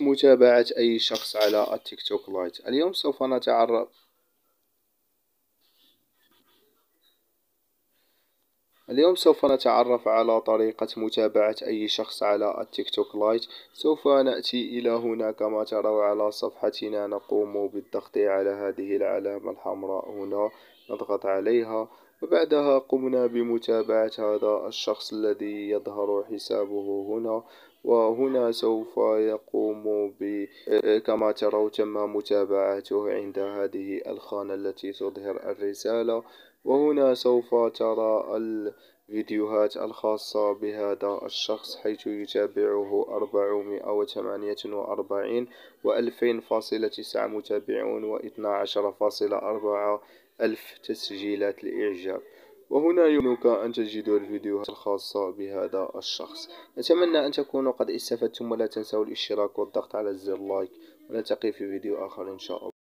متابعة أي شخص على التيك توك لايت اليوم سوف نتعرف اليوم سوف نتعرف على طريقة متابعة أي شخص على التيك توك لايت سوف نأتي إلى هنا كما تروا على صفحتنا نقوم بالضغط على هذه العلامة الحمراء هنا نضغط عليها وبعدها قمنا بمتابعة هذا الشخص الذي يظهر حسابه هنا وهنا سوف يقوم ب كما ترون تم متابعته عند هذه الخانة التي تظهر الرسالة وهنا سوف ترى ال فيديوهات الخاصة بهذا الشخص حيث يتابعه 448 و2000 فاصلة تسعة متابعون و12 فاصلة أربعة ألف تسجيلات الإعجاب وهنا يمكنك أن تجد الفيديوهات الخاصة بهذا الشخص نتمنى أن تكونوا قد استفدتم ولا تنسوا الاشتراك والضغط على زر لايك ونلتقي في فيديو آخر إن شاء الله